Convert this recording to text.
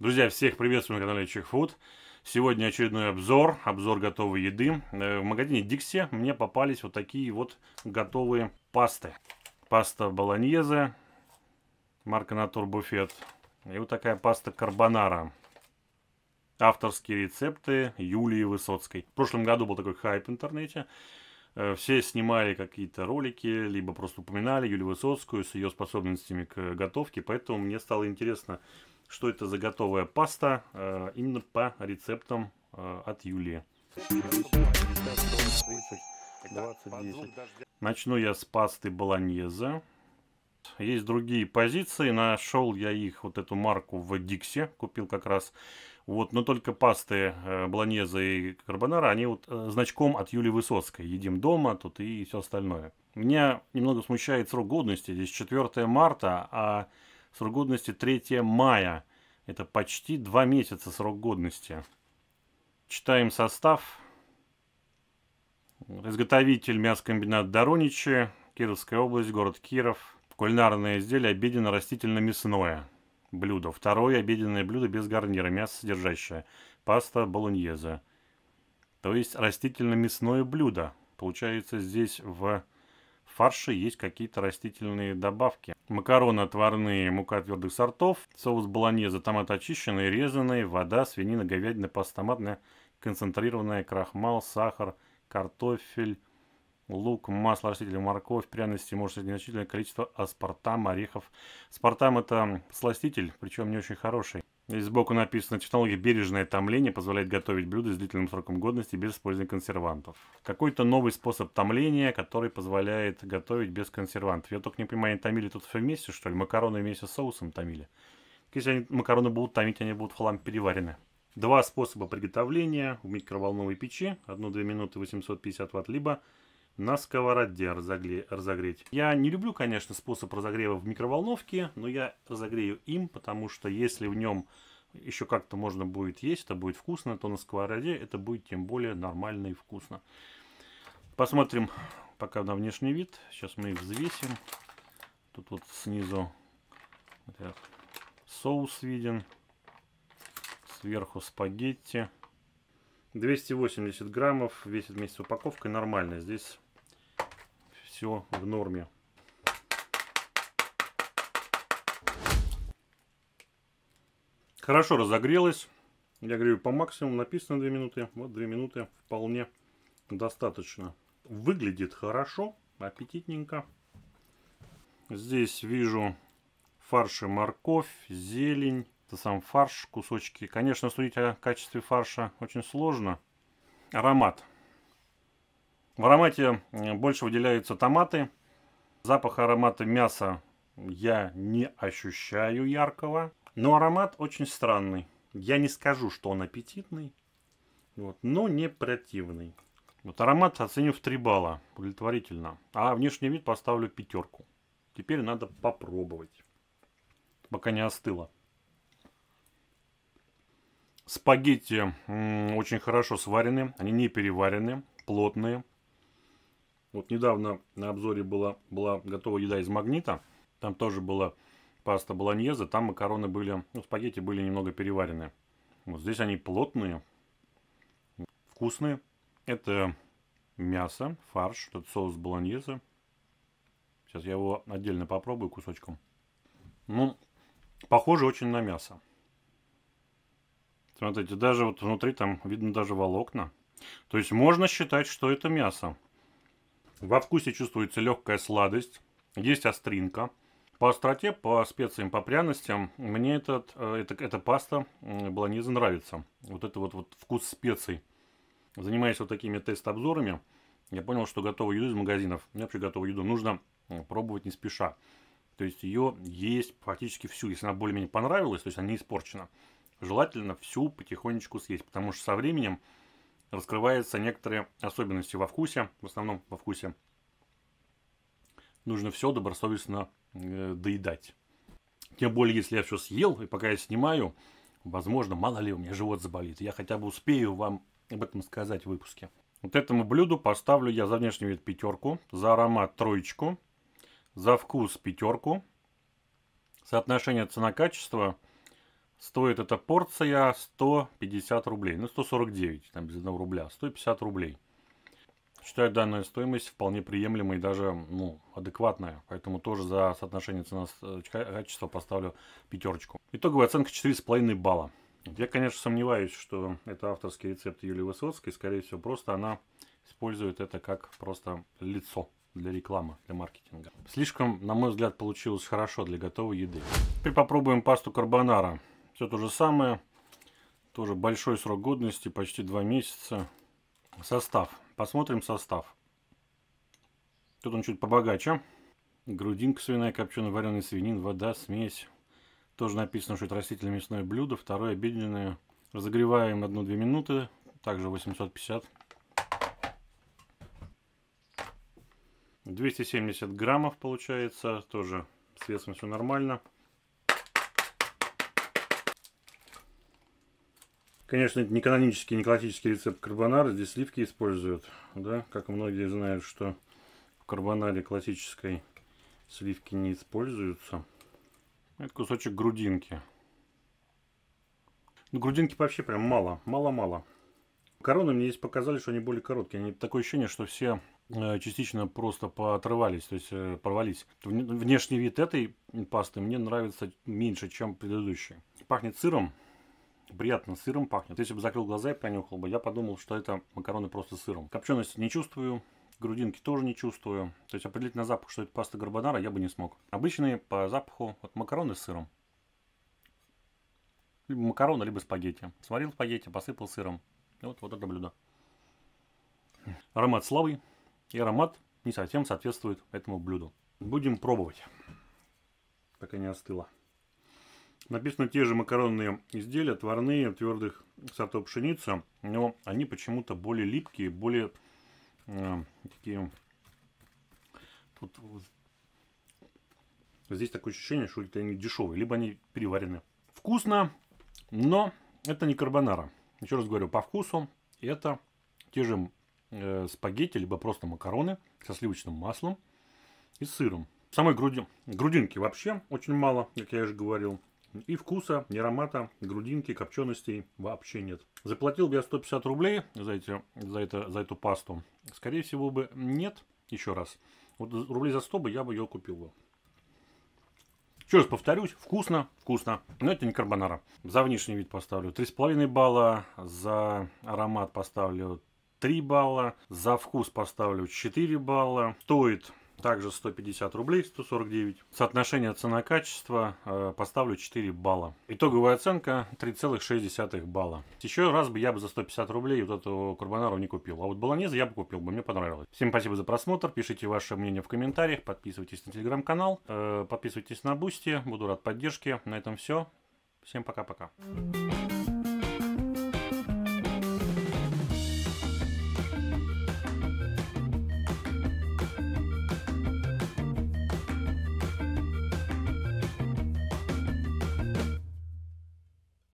Друзья, всех приветствую на канале Чехфуд. Сегодня очередной обзор, обзор готовой еды. Э, в магазине Dixie мне попались вот такие вот готовые пасты. Паста болоньезе, марка Natur Buffet. И вот такая паста карбонара. Авторские рецепты Юлии Высоцкой. В прошлом году был такой хайп в интернете. Э, все снимали какие-то ролики, либо просто упоминали Юлию Высоцкую с ее способностями к готовке. Поэтому мне стало интересно, что это за готовая паста э, именно по рецептам э, от Юлии. 20, Начну я с пасты Болоньезе. Есть другие позиции, нашел я их, вот эту марку в Диксе, купил как раз. Вот, но только пасты э, Болоньезе и Карбонара, они вот э, значком от Юли Высоцкой. Едим дома, тут и все остальное. Меня немного смущает срок годности, здесь 4 марта, а Срок годности 3 мая. Это почти два месяца срок годности. Читаем состав. Изготовитель мясокомбинат Дороничи, Кировская область, город Киров. Кулинарное изделие обеденно-растительно-мясное блюдо. Второе обеденное блюдо без гарнира, мясо содержащее. Паста болоньезе. То есть растительно-мясное блюдо. Получается здесь в фарше есть какие-то растительные добавки макароны отварные, мука твердых сортов, соус баланьеза, томат очищенный, резанный, вода, свинина, говядина, паста томатная, концентрированная, крахмал, сахар, картофель, лук, масло растительное, морковь, пряности, может быть, незначительное количество аспартама, орехов. Аспартам это сластитель, причем не очень хороший. Здесь сбоку написано, технология бережное томление позволяет готовить блюда с длительным сроком годности без использования консервантов. Какой-то новый способ томления, который позволяет готовить без консервантов. Я только не понимаю, они томили тут все вместе, что ли? Макароны вместе с соусом томили. Если они макароны будут томить, они будут в хлам переварены. Два способа приготовления в микроволновой печи. 1-2 минуты 850 ватт, либо на сковороде разогре... разогреть. Я не люблю, конечно, способ разогрева в микроволновке, но я разогрею им, потому что если в нем еще как-то можно будет есть, это будет вкусно, то на сковороде это будет тем более нормально и вкусно. Посмотрим пока на внешний вид. Сейчас мы их взвесим. Тут вот снизу вот соус виден. Сверху спагетти. 280 граммов весит вместе с упаковкой. Нормально. Здесь все в норме. Хорошо разогрелось. Я говорю, по максимуму написано 2 минуты. Вот 2 минуты вполне достаточно. Выглядит хорошо, аппетитненько. Здесь вижу фарши морковь, зелень. Это сам фарш, кусочки. Конечно, судить о качестве фарша очень сложно. Аромат в аромате больше выделяются томаты. Запах аромата мяса я не ощущаю яркого. Но аромат очень странный. Я не скажу, что он аппетитный, вот, но не противный. Вот аромат оценю в 3 балла, удовлетворительно. А внешний вид поставлю пятерку. Теперь надо попробовать, пока не остыло. Спагетти очень хорошо сварены, они не переварены, плотные. Вот недавно на обзоре была, была готова еда из магнита. Там тоже была паста болоньеза. Там макароны были, ну, спагетти были немного переварены. Вот здесь они плотные, вкусные. Это мясо, фарш, этот соус болоньезе. Сейчас я его отдельно попробую кусочком. Ну, похоже очень на мясо. Смотрите, даже вот внутри там видно даже волокна. То есть можно считать, что это мясо. Во вкусе чувствуется легкая сладость, есть остринка. По остроте, по специям, по пряностям мне этот, э, это, эта паста болонеза нравится. Вот это вот, вот вкус специй. Занимаясь вот такими тест-обзорами, я понял, что готовую еду из магазинов, мне вообще готовую еду нужно э, пробовать не спеша. То есть ее есть практически всю. Если она более-менее понравилась, то есть она не испорчена, желательно всю потихонечку съесть. Потому что со временем раскрываются некоторые особенности во вкусе. В основном во вкусе нужно все добросовестно э, доедать. Тем более, если я все съел, и пока я снимаю, возможно, мало ли у меня живот заболит. Я хотя бы успею вам об этом сказать в выпуске. Вот этому блюду поставлю я за внешний вид пятерку, за аромат троечку, за вкус пятерку. Соотношение цена-качество – Стоит эта порция 150 рублей. Ну, 149, там без одного рубля. 150 рублей. Считаю данную стоимость вполне приемлемой и даже ну, адекватная. Поэтому тоже за соотношение цена-качество э, поставлю пятерочку. Итоговая оценка 4,5 балла. Я, конечно, сомневаюсь, что это авторский рецепт Юлии Высоцкой. Скорее всего, просто она использует это как просто лицо для рекламы, для маркетинга. Слишком, на мой взгляд, получилось хорошо для готовой еды. Теперь попробуем пасту карбонара. Все то же самое. Тоже большой срок годности, почти два месяца. Состав. Посмотрим состав. Тут он чуть побогаче. Грудинка свиная, копченый вареный свинин, вода, смесь. Тоже написано, что это растительное мясное блюдо. Второе обеденное. Разогреваем 1-2 минуты. Также 850. 270 граммов получается. Тоже с весом все нормально. Конечно, это не канонический, не классический рецепт карбонара. Здесь сливки используют. Да? Как многие знают, что в карбонаре классической сливки не используются. Это кусочек грудинки. Ну, грудинки вообще прям мало. Мало-мало. Короны мне здесь показали, что они более короткие. Они... Такое ощущение, что все э, частично просто поотрывались, то есть э, порвались. Внешний вид этой пасты мне нравится меньше, чем предыдущий. Пахнет сыром, приятно сыром пахнет. Если бы закрыл глаза и понюхал бы, я подумал, что это макароны просто сыром. Копчености не чувствую, грудинки тоже не чувствую. То есть определить на запах, что это паста карбонара, я бы не смог. Обычные по запаху вот макароны с сыром. Либо макароны, либо спагетти. Сварил спагетти, посыпал сыром. И вот, вот это блюдо. Аромат слабый, и аромат не совсем соответствует этому блюду. Будем пробовать, пока не остыло. Написано те же макаронные изделия, отварные, твердых сортов пшеницы, но они почему-то более липкие, более э, такие... Тут, здесь такое ощущение, что это они дешевые, либо они переварены. Вкусно, но это не карбонара. Еще раз говорю, по вкусу это те же э, спагетти, либо просто макароны со сливочным маслом и сыром. Самой груди, грудинки вообще очень мало, как я уже говорил. И вкуса, ни аромата, грудинки, копченостей вообще нет. Заплатил бы я 150 рублей за, эти, за, это, за эту пасту. Скорее всего бы нет, еще раз. Вот рублей за 100 бы я бы ее купил бы. Еще раз повторюсь, вкусно, вкусно, но это не карбонара. За внешний вид поставлю 3,5 балла, за аромат поставлю 3 балла, за вкус поставлю 4 балла. Стоит также 150 рублей, 149. Соотношение цена-качество э, поставлю 4 балла. Итоговая оценка 3,6 балла. Еще раз бы я бы за 150 рублей вот эту карбонару не купил. А вот Баланеза я бы купил бы, мне понравилось. Всем спасибо за просмотр, пишите ваше мнение в комментариях, подписывайтесь на телеграм-канал, э, подписывайтесь на Бусти, буду рад поддержке. На этом все. Всем пока-пока.